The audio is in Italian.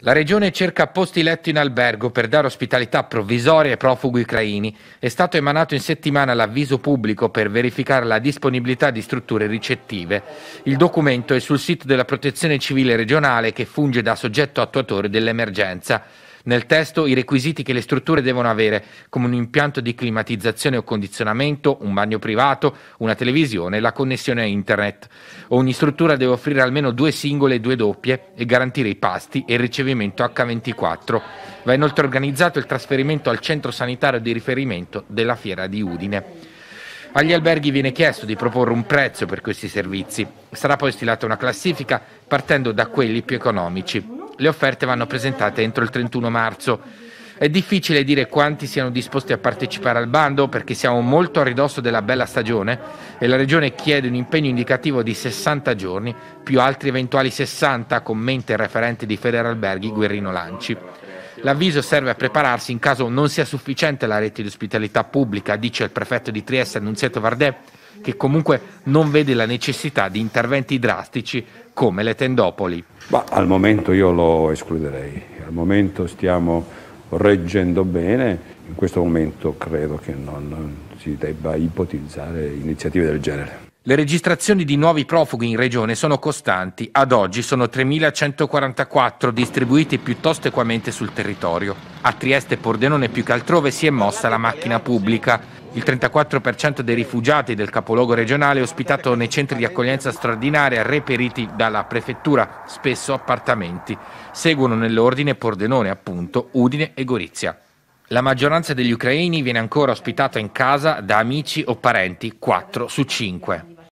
La regione cerca posti letto in albergo per dare ospitalità provvisoria ai profughi ucraini. È stato emanato in settimana l'avviso pubblico per verificare la disponibilità di strutture ricettive. Il documento è sul sito della Protezione Civile regionale che funge da soggetto attuatore dell'emergenza. Nel testo i requisiti che le strutture devono avere, come un impianto di climatizzazione o condizionamento, un bagno privato, una televisione, e la connessione a internet. Ogni struttura deve offrire almeno due singole e due doppie e garantire i pasti e il ricevimento H24. Va inoltre organizzato il trasferimento al centro sanitario di riferimento della fiera di Udine. Agli alberghi viene chiesto di proporre un prezzo per questi servizi. Sarà poi stilata una classifica partendo da quelli più economici. Le offerte vanno presentate entro il 31 marzo. È difficile dire quanti siano disposti a partecipare al bando perché siamo molto a ridosso della bella stagione e la Regione chiede un impegno indicativo di 60 giorni più altri eventuali 60, commenta il referente di Federalberghi Guerrino Lanci. L'avviso serve a prepararsi in caso non sia sufficiente la rete di ospitalità pubblica, dice il prefetto di Trieste Annunziato Vardè, che comunque non vede la necessità di interventi drastici come le tendopoli. Ma al momento io lo escluderei, al momento stiamo reggendo bene, in questo momento credo che non si debba ipotizzare iniziative del genere. Le registrazioni di nuovi profughi in regione sono costanti, ad oggi sono 3.144 distribuiti piuttosto equamente sul territorio. A Trieste e Pordenone più che altrove si è mossa la macchina pubblica. Il 34% dei rifugiati del capoluogo regionale è ospitato nei centri di accoglienza straordinaria reperiti dalla prefettura, spesso appartamenti. Seguono nell'ordine Pordenone, appunto, Udine e Gorizia. La maggioranza degli ucraini viene ancora ospitata in casa da amici o parenti, 4 su 5.